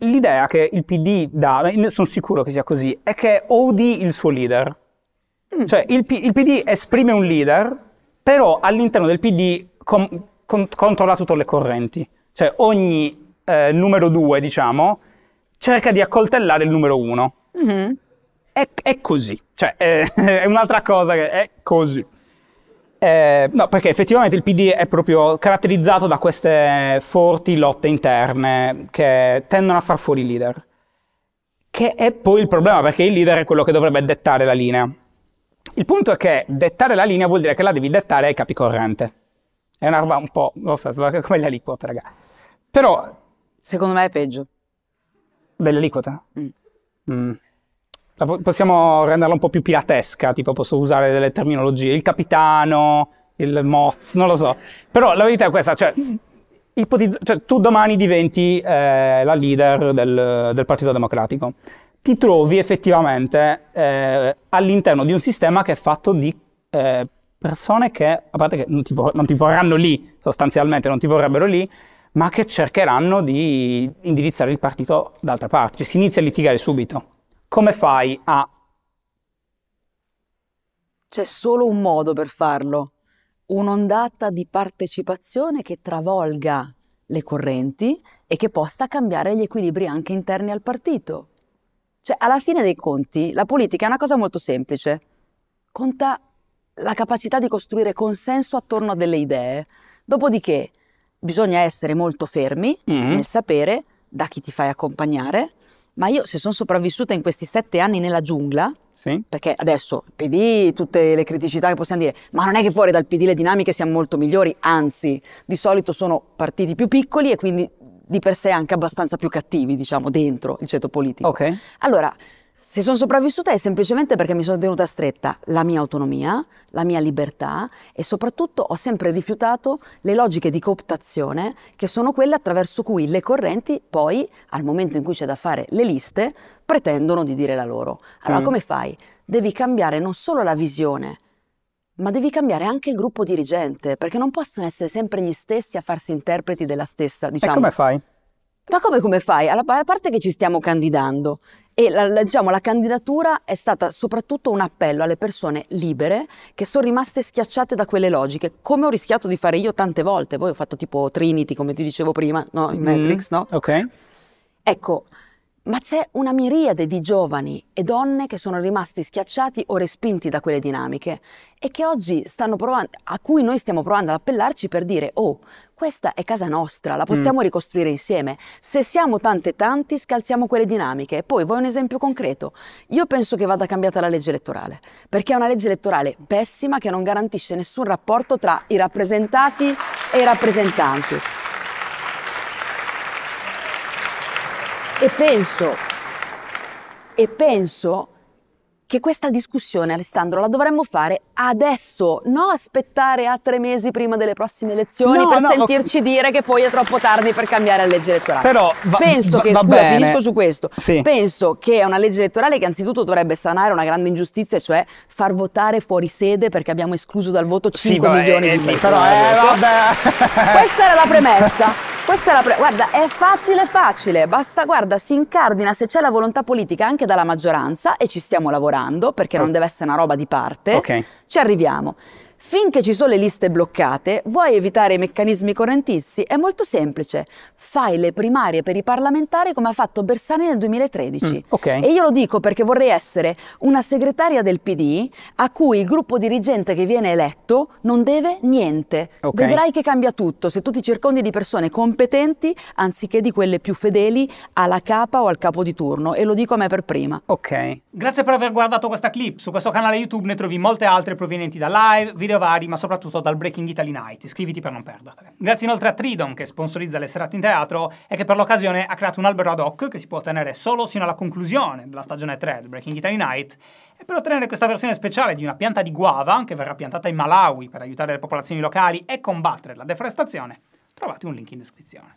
L'idea che il PD dà, sono sicuro che sia così, è che odi il suo leader. Mm. Cioè il, P- il, PD esprime un leader, però all'interno del PD com- con- controlla tutte le correnti. Cioè ogni eh, numero due, diciamo, cerca di accoltellare il numero uno. Mm-hmm. È, è, così. Cioè è, è un'altra cosa che è così. Eh, no, perché effettivamente il PD è proprio caratterizzato da queste forti lotte interne che tendono a far fuori il leader. Che è poi il problema, perché il leader è quello che dovrebbe dettare la linea. Il punto è che dettare la linea vuol dire che la devi dettare ai capi corrente. È una roba un po', non so, come le aliquote, raga. Però... Secondo me è peggio. Delle aliquote? Mm. Mm possiamo renderla un po' più piratesca, tipo posso usare delle terminologie, il capitano, il moz, non lo so. Però la verità è questa, cioè, cioè tu domani diventi eh, la leader del, del, Partito Democratico. Ti trovi effettivamente eh, all'interno di un sistema che è fatto di eh, persone che, a parte che non ti, non ti vorranno lì, sostanzialmente non ti vorrebbero lì, ma che cercheranno di indirizzare il partito d'altra parte. Cioè, si inizia a litigare subito come fai a... C'è solo un modo per farlo, un'ondata di partecipazione che travolga le correnti e che possa cambiare gli equilibri anche interni al partito. Cioè, alla fine dei conti, la politica è una cosa molto semplice. Conta la capacità di costruire consenso attorno a delle idee. Dopodiché, bisogna essere molto fermi mm. nel sapere da chi ti fai accompagnare, ma io se sono sopravvissuta in questi sette anni nella giungla, sì. perché adesso il PD, tutte le criticità che possiamo dire, ma non è che fuori dal PD le dinamiche siano molto migliori, anzi, di solito sono partiti più piccoli e quindi di per sé anche abbastanza più cattivi, diciamo, dentro il ceto politico. Okay. Allora, se sono sopravvissuta è semplicemente perché mi sono tenuta stretta la mia autonomia, la mia libertà e soprattutto ho sempre rifiutato le logiche di cooptazione che sono quelle attraverso cui le correnti poi, al momento in cui c'è da fare le liste, pretendono di dire la loro. Allora mm. come fai? Devi cambiare non solo la visione, ma devi cambiare anche il gruppo dirigente, perché non possono essere sempre gli stessi a farsi interpreti della stessa, diciamo. E come fai? Ma come, come fai? Alla parte che ci stiamo candidando e la, la, diciamo, la candidatura è stata soprattutto un appello alle persone libere che sono rimaste schiacciate da quelle logiche, come ho rischiato di fare io tante volte, poi ho fatto tipo Trinity, come ti dicevo prima, no? in mm, Matrix, no? Ok. Ecco, ma c'è una miriade di giovani e donne che sono rimasti schiacciati o respinti da quelle dinamiche e che oggi stanno provando, a cui noi stiamo provando ad appellarci per dire oh, questa è casa nostra, la mm. possiamo mm. ricostruire insieme. Se siamo tante e tanti, scalziamo quelle dinamiche. E Poi voi un esempio concreto. Io penso che vada cambiata la legge elettorale, perché è una legge elettorale pessima che non garantisce nessun rapporto tra i rappresentati e i rappresentanti. E penso, e penso che questa discussione, Alessandro, la dovremmo fare adesso, non aspettare a tre mesi prima delle prossime elezioni no, per no, sentirci no. dire che poi è troppo tardi per cambiare la legge elettorale. Però va, penso va, che, va scusa, bene. finisco su questo. Sì. Penso che è una legge elettorale che anzitutto dovrebbe sanare una grande ingiustizia, cioè far votare fuori sede perché abbiamo escluso dal voto 5 sì, milioni eh, eh, eh, vabbè, di persone. Eh, questa era la premessa. Questa è la pre- guarda, è facile facile, basta, guarda, si incardina se c'è la volontà politica anche dalla maggioranza e ci stiamo lavorando perché non ah. deve essere una roba di parte. Ok. Ci arriviamo. Finché ci sono le liste bloccate, vuoi evitare i meccanismi correntizi? È molto semplice. Fai le primarie per i parlamentari come ha fatto Bersani nel 2013. Mm, okay. E io lo dico perché vorrei essere una segretaria del PD a cui il gruppo dirigente che viene eletto non deve niente. Okay. Vedrai che cambia tutto se tu ti circondi di persone competenti anziché di quelle più fedeli alla capa o al capo di turno. E lo dico a me per prima. Ok. Grazie per aver guardato questa clip. Su questo canale YouTube ne trovi molte altre provenienti da live, video vari, ma soprattutto dal Breaking Italy Night. Iscriviti per non perdertele. Grazie inoltre a Tridon, che sponsorizza le serate in teatro e che per l'occasione ha creato un albero ad hoc che si può ottenere solo sino alla conclusione della stagione 3 del Breaking Italy Night. E per ottenere questa versione speciale di una pianta di guava, che verrà piantata in Malawi per aiutare le popolazioni locali e combattere la deforestazione, trovate un link in descrizione.